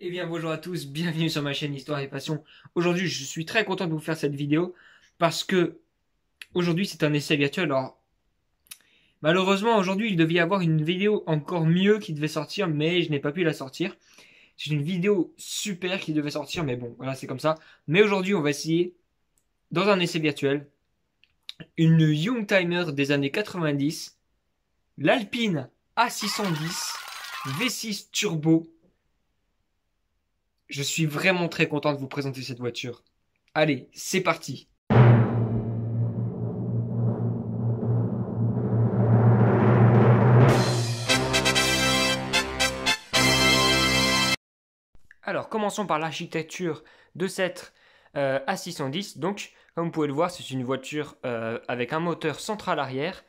Eh bien bonjour à tous, bienvenue sur ma chaîne Histoire et Passion. Aujourd'hui je suis très content de vous faire cette vidéo parce que aujourd'hui c'est un essai virtuel. Alors malheureusement aujourd'hui il devait y avoir une vidéo encore mieux qui devait sortir mais je n'ai pas pu la sortir. C'est une vidéo super qui devait sortir mais bon voilà c'est comme ça. Mais aujourd'hui on va essayer dans un essai virtuel une Young Timer des années 90, l'Alpine A610 V6 Turbo je suis vraiment très content de vous présenter cette voiture. Allez, c'est parti Alors, commençons par l'architecture de cette euh, A610. Donc, comme vous pouvez le voir, c'est une voiture euh, avec un moteur central arrière.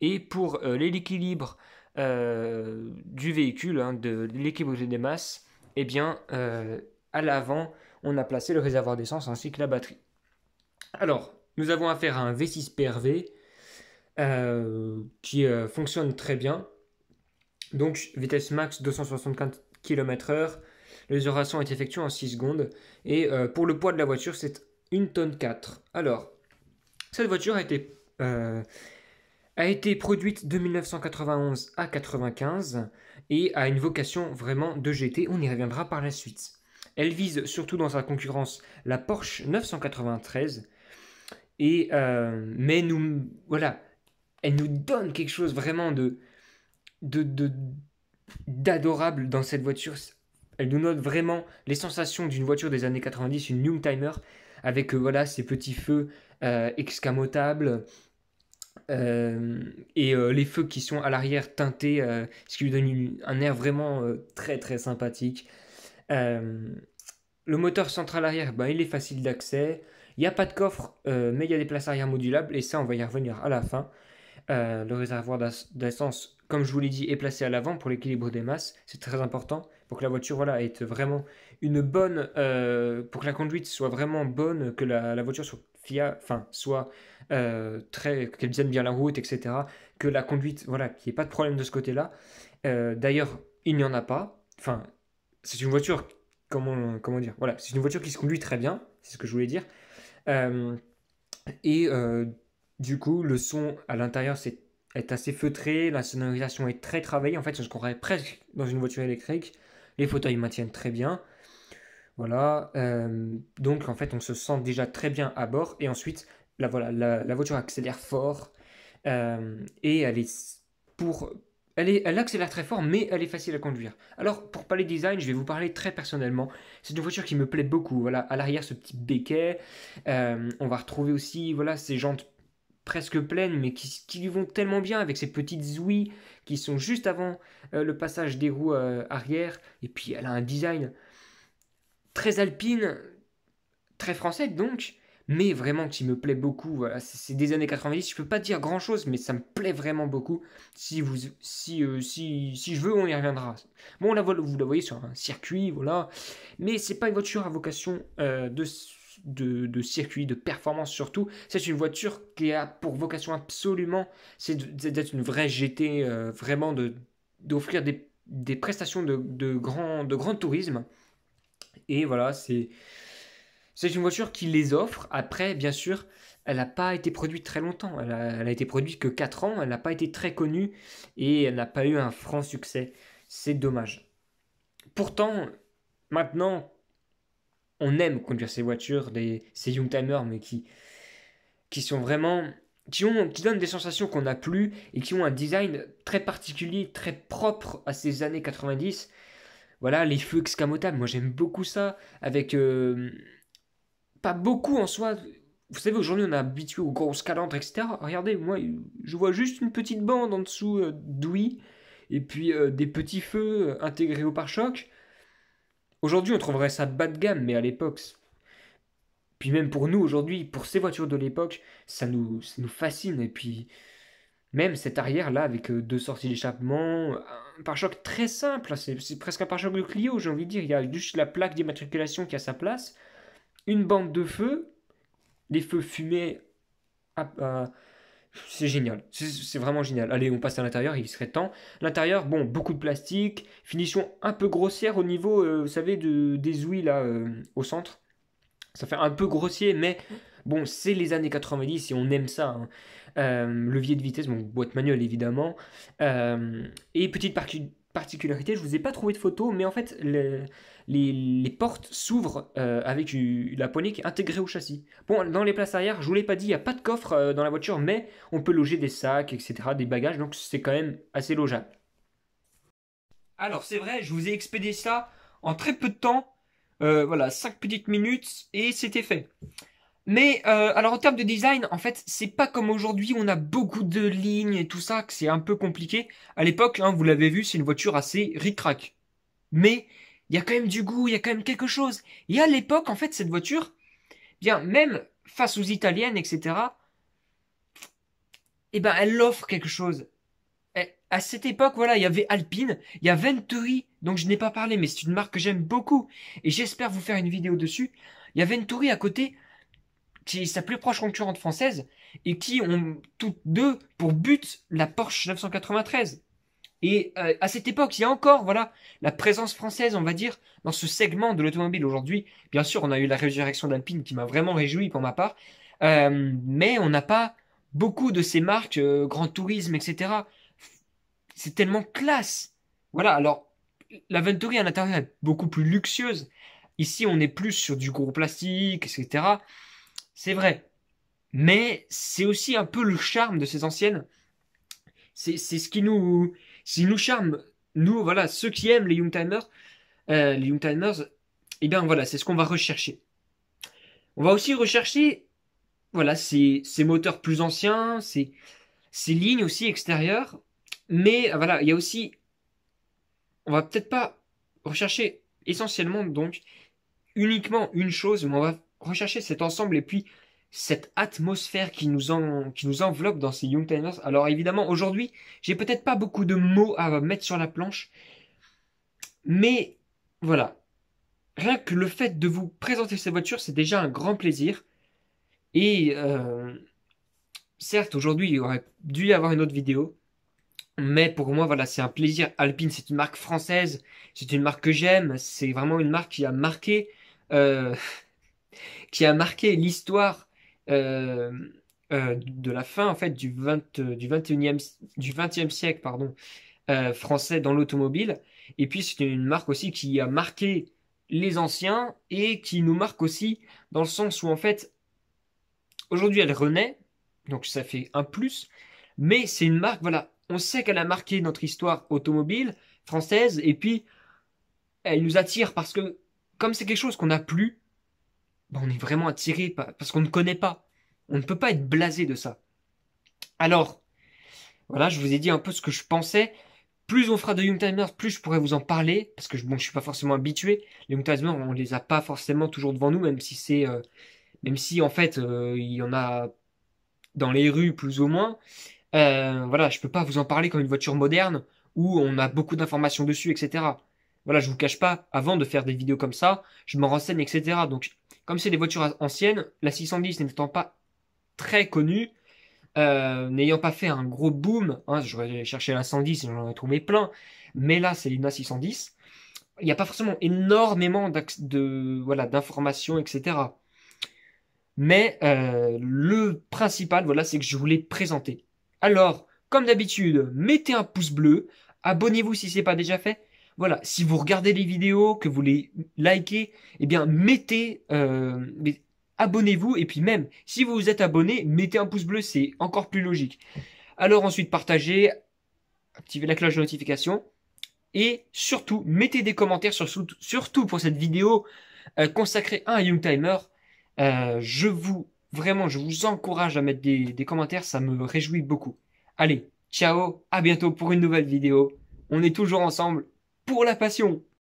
Et pour euh, l'équilibre du véhicule, hein, de l'équilibre des masses, eh bien, euh, à l'avant, on a placé le réservoir d'essence ainsi que la batterie. Alors, nous avons affaire à un V6 PRV euh, qui euh, fonctionne très bien. Donc, vitesse max 275 km/h. Les orations est effectuée en 6 secondes. Et pour le poids de la voiture, c'est 1 tonne 4. Alors, cette voiture a été, a été produite de 1991 à 1995 et a une vocation vraiment de GT, on y reviendra par la suite. Elle vise surtout dans sa concurrence la Porsche 993, et, euh, mais nous, voilà, elle nous donne quelque chose vraiment de d'adorable de, dans cette voiture. Elle nous note vraiment les sensations d'une voiture des années 90, une Timer avec euh, ses voilà ces petits feux euh, excamotables, euh, et euh, les feux qui sont à l'arrière teintés, euh, ce qui lui donne un air vraiment très très sympathique. le moteur central arrière, ben, il est facile d'accès. Il n'y a pas de coffre, mais il y a des places arrière modulables, et ça, on va y revenir à la fin. le réservoir d'essence, comme je vous l'ai dit, est placé à l'avant pour l'équilibre des masses. C'est très important pour que la voiture voilà, ait vraiment une bonne. pour que la conduite soit vraiment bonne, que la, la voiture soit fia, enfin, soit euh, très, qu'elle tienne bien la route, etc. Que la conduite, voilà, qu'il n'y ait pas de problème de ce côté-là. Euh, d'ailleurs, il n'y en a pas. Enfin, c'est une voiture, comment, comment dire, voilà, c'est une voiture qui se conduit très bien, c'est ce que je voulais dire. Euh, et du coup, le son à l'intérieur c'est, est assez feutré, la sonorisation est très travaillée. En fait, je ce qu'on presque dans une voiture électrique. Les fauteuils maintiennent très bien. Voilà. Euh, donc en fait, on se sent déjà très bien à bord. Et ensuite, la, voilà, la, voiture accélère fort. Euh, et elle est pour. Elle, elle accélère très fort, mais elle est facile à conduire. Alors, pour parler design, je vais vous parler très personnellement. C'est une voiture qui me plaît beaucoup. Voilà, à l'arrière, ce petit béquet. Euh, on va retrouver aussi voilà, ces jantes presque pleines, mais qui, lui vont tellement bien avec ces petites ouïes qui sont juste avant le passage des roues arrière. Et puis, elle a un design très alpine, très française donc, mais vraiment qui me plaît beaucoup. Voilà, c'est des années 90, je ne peux pas dire grand chose, mais ça me plaît vraiment beaucoup. Si vous, si, euh, si, je veux, on y reviendra. Bon, la vous la voyez sur un circuit, voilà, mais c'est pas une voiture à vocation euh, de, de, circuit, de performance surtout. C'est une voiture qui a pour vocation absolument, c'est d'être une vraie GT, euh, vraiment de d'offrir des, prestations de, grand, de grand tourisme. Et voilà, c'est une voiture qui les offre. Après, bien sûr, elle n'a pas été produite très longtemps. Elle a, été produite que 4 ans. Elle n'a pas été très connue et elle n'a pas eu un franc succès. C'est dommage. Pourtant, maintenant, on aime conduire ces voitures, des, ces youngtimers, mais qui, sont vraiment. qui donnent des sensations qu'on n'a plus et qui ont un design très particulier, très propre à ces années 90 voilà, les feux excamotables, moi j'aime beaucoup ça. Avec. Euh, pas beaucoup en soi. Vous savez, aujourd'hui on est habitué aux grosses calandres, etc. Regardez, moi je vois juste une petite bande en dessous euh, d'ouïe. Et puis euh, des petits feux intégrés au pare chocs Aujourd'hui on trouverait ça bas de gamme, mais à l'époque. Puis même pour nous aujourd'hui, pour ces voitures de l'époque, ça nous, ça nous fascine. Et puis même cette arrière-là, avec euh, deux sorties d'échappement, un pare-choc très simple, hein, c'est presque un pare-choc de Clio, j'ai envie de dire. Il y a juste la plaque d'immatriculation qui a sa place, une bande de feu, les feux fumés. Ah, ah, c'est génial, c'est vraiment génial. Allez, on passe à l'intérieur, il serait temps. L'intérieur, bon, beaucoup de plastique, finition un peu grossière au niveau, euh, vous savez, des ouïes là, euh, au centre. Ça fait un peu grossier, mais mm. Bon, c'est les années 90 et on aime ça. Hein. Euh, levier de vitesse, donc boîte manuelle évidemment. Euh, et petite particularité, je vous ai pas trouvé de photo, mais en fait les, portes s'ouvrent euh, avec la poignée qui intégrée au châssis. Bon, dans les places arrière, je vous l'ai pas dit, il n'y a pas de coffre dans la voiture, mais on peut loger des sacs, etc., des bagages, donc c'est quand même assez logeable. Alors c'est vrai, je vous ai expédié ça en très peu de temps. voilà, 5 petites minutes et c'était fait. Mais euh, alors en termes de design, en fait, c'est pas comme aujourd'hui on a beaucoup de lignes et tout ça, que c'est un peu compliqué. À l'époque, hein, vous l'avez vu, c'est une voiture assez ric-rac. Mais il y a quand même du goût, il y a quand même quelque chose. Et à l'époque, en fait, cette voiture, bien même face aux italiennes, etc. Eh ben, elle offre quelque chose. Et eh, à cette époque, voilà, il y avait Alpine, il y a Venturi, donc je n'ai pas parlé, mais c'est une marque que j'aime beaucoup et j'espère vous faire une vidéo dessus. Il y a Venturi à côté qui est sa plus proche concurrente française, et qui ont toutes deux pour but la Porsche 993. Et euh, à cette époque, il y a encore voilà la présence française, on va dire, dans ce segment de l'automobile aujourd'hui. Bien sûr, on a eu la résurrection d'Alpine qui m'a vraiment réjoui pour ma part, euh, mais on n'a pas beaucoup de ces marques, euh, Grand Tourisme, etc. C'est tellement classe. Voilà, alors la Venturi à l'intérieur est beaucoup plus luxueuse. Ici, on est plus sur du gros plastique, etc. C'est vrai. Mais c'est aussi un peu le charme de ces anciennes. C'est ce qui nous, nous charme. Nous, voilà, ceux qui aiment les Youngtimers, euh, les Youngtimers, eh bien voilà, c'est ce qu'on va rechercher. On va aussi rechercher, voilà, ces, ces moteurs plus anciens, ces, ces lignes aussi extérieures. Mais ah, voilà, il y a aussi, on va peut-être pas rechercher essentiellement donc uniquement une chose, mais on va rechercher cet ensemble et puis cette atmosphère qui nous, en, qui nous enveloppe dans ces Young Timers. Alors évidemment, aujourd'hui, j'ai peut-être pas beaucoup de mots à mettre sur la planche, mais voilà. Rien que le fait de vous présenter ces voitures, c'est déjà un grand plaisir. Et euh, certes, aujourd'hui, il aurait dû y avoir une autre vidéo. Mais pour moi, voilà, c'est un plaisir. Alpine, c'est une marque française. C'est une marque que j'aime. C'est vraiment une marque qui a marqué euh, qui a marqué l'histoire euh, euh, de la fin en fait du, 20, du, e du siècle pardon, euh, français dans l'automobile. Et puis c'est une marque aussi qui a marqué les anciens et qui nous marque aussi dans le sens où en fait aujourd'hui elle renaît, donc ça fait un plus, mais c'est une marque, voilà, on sait qu'elle a marqué notre histoire automobile française et puis elle nous attire parce que comme c'est quelque chose qu'on a plus, bah, on hmm. est vraiment attiré parce qu'on ne connaît pas. On ne peut pas être blasé de ça. Alors, voilà, je vous ai dit un peu ce que je pensais. Plus on fera de Timers, plus je pourrai vous en parler, parce que bon, je suis pas forcément habitué. Les Timers, on les a pas forcément toujours devant nous, même si c'est, euh, même si en fait, euh, il y en a dans les rues plus ou moins. Euh, voilà, je peux pas vous en parler comme une voiture moderne où on a beaucoup d'informations dessus, etc. Voilà, je vous cache pas, avant de faire des vidéos comme ça, je m'en renseigne, etc. Donc comme c'est des voitures anciennes, la 610 n'étant pas très connue, euh, n'ayant pas fait un gros boom, Je hein, j'aurais cherché la 110 et j'en ai trouvé plein, mais là c'est l'INA 610 il n'y a pas forcément énormément de voilà d'informations, etc. Mais euh, le principal, voilà, c'est que je voulais présenter. Alors, comme d'habitude, mettez un pouce bleu, abonnez-vous si ce n'est pas déjà fait, voilà, si vous regardez les vidéos, que vous les likez, eh bien mettez, euh, abonnez-vous et puis même si vous vous êtes abonné, mettez un pouce bleu, c'est encore plus logique. Alors ensuite partagez, activez la cloche de notification et surtout mettez des commentaires sur, surtout pour cette vidéo euh, consacrée à un Young Timer. Euh, je vous vraiment, je vous encourage à mettre des commentaires, ça me réjouit beaucoup. Allez, ciao, à bientôt pour une nouvelle vidéo. On est toujours ensemble pour la passion.